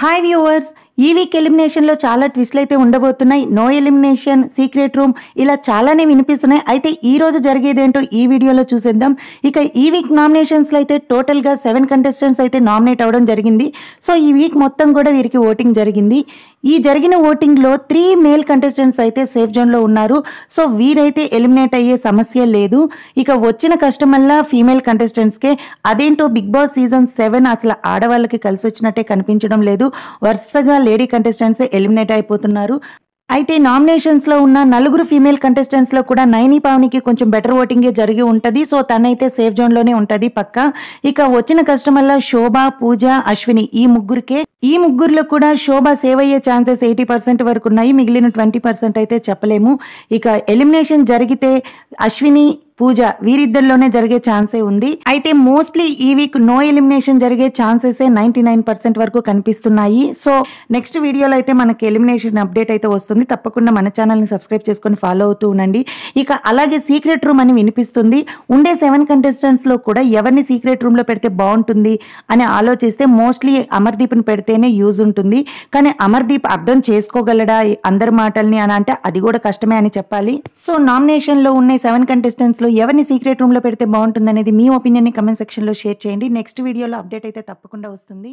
hi viewers ఈ week ఎలిమినేషన్లో చాలా ట్విస్ట్లు అయితే ఉండబోతున్నాయి నో ఎలిమినేషన్ సీక్రెట్ రూమ్ ఇలా చాలానే వినిపిస్తున్నాయి అయితే ఈ రోజు జరిగేదేంటో ఈ వీడియోలో చూసేద్దాం ఇక ఈ వీక్ నామినేషన్స్లో అయితే టోటల్గా సెవెన్ కంటెస్టెంట్స్ అయితే నామినేట్ అవ్వడం జరిగింది సో ఈ వీక్ మొత్తం కూడా వీరికి ఓటింగ్ జరిగింది ఈ జరిగిన ఓటింగ్లో త్రీ మేల్ కంటెస్టెంట్స్ అయితే సేఫ్ జోన్లో ఉన్నారు సో వీరైతే ఎలిమినేట్ అయ్యే సమస్య లేదు ఇక వచ్చిన కస్టమర్లా ఫీమేల్ కంటెస్టెంట్స్కే అదేంటో బిగ్ బాస్ సీజన్ సెవెన్ అసలు ఆడవాళ్ళకి కలిసి వచ్చినట్టే కనిపించడం లేదు వరుసగా లేడీ కంటెస్టెంట్స్ ఎలిమినేట్ అయిపోతున్నారు అయితే నామినేషన్స్ లో ఉన్న నలుగురు ఫీమేల్ కంటెస్టెంట్స్ లో కూడా నైని పావనికి కొంచెం బెటర్ ఓటింగే జరిగి ఉంటది సో తనైతే సేఫ్ జోన్ లోనే ఉంటది పక్క ఇక వచ్చిన కస్టమర్ల శోభ పూజ అశ్విని ఈ ముగ్గురికే ఈ ముగ్గురులో కూడా శోభ సేవ్ అయ్యే ఛాన్సెస్ ఎయిటీ పర్సెంట్ వరకు ఉన్నాయి మిగిలిన ట్వంటీ పర్సెంట్ అయితే చెప్పలేము ఇక ఎలిమినేషన్ జరిగితే అశ్విని పూజ వీరిద్దరిలోనే జరిగే ఛాన్సే ఉంది అయితే మోస్ట్లీ ఈ వీక్ నో ఎలిమినేషన్ జరిగే ఛాన్సెస్ నైన్టీ నైన్ పర్సెంట్ వరకు కనిపిస్తున్నాయి సో నెక్స్ట్ వీడియోలో అయితే మనకి ఎలిమినేషన్ అప్డేట్ అయితే వస్తుంది తప్పకుండా మన ఛానల్ని సబ్స్క్రైబ్ చేసుకొని ఫాలో అవుతూ ఉండండి ఇక అలాగే సీక్రెట్ రూమ్ అని వినిపిస్తుంది ఉండే సెవెన్ కంటెస్టెంట్స్ లో కూడా ఎవరిని సీక్రెట్ రూమ్ లో పెడితే బాగుంటుంది అని ఆలోచిస్తే మోస్ట్లీ అమర్దీప్ని పెడితేనే యూజ్ ఉంటుంది కానీ అమర్దీప్ అర్థం చేసుకోగలడా అందరి మాటల్ని అని అంటే అది కూడా కష్టమే అని చెప్పాలి సో నామినేషన్లో ఉన్న సెవెన్ కంటెస్టెంట్స్ వీడియోలో ఎవరిని సీక్రెట్ రూమ్లో పెడితే బాగుంటుందనేది మీ ఒపీనియన్ని కమెంట్ సెక్షన్లో షేర్ చేయండి నెక్స్ట్ వీడియోలో అప్డేట్ అయితే తప్పకుండా వస్తుంది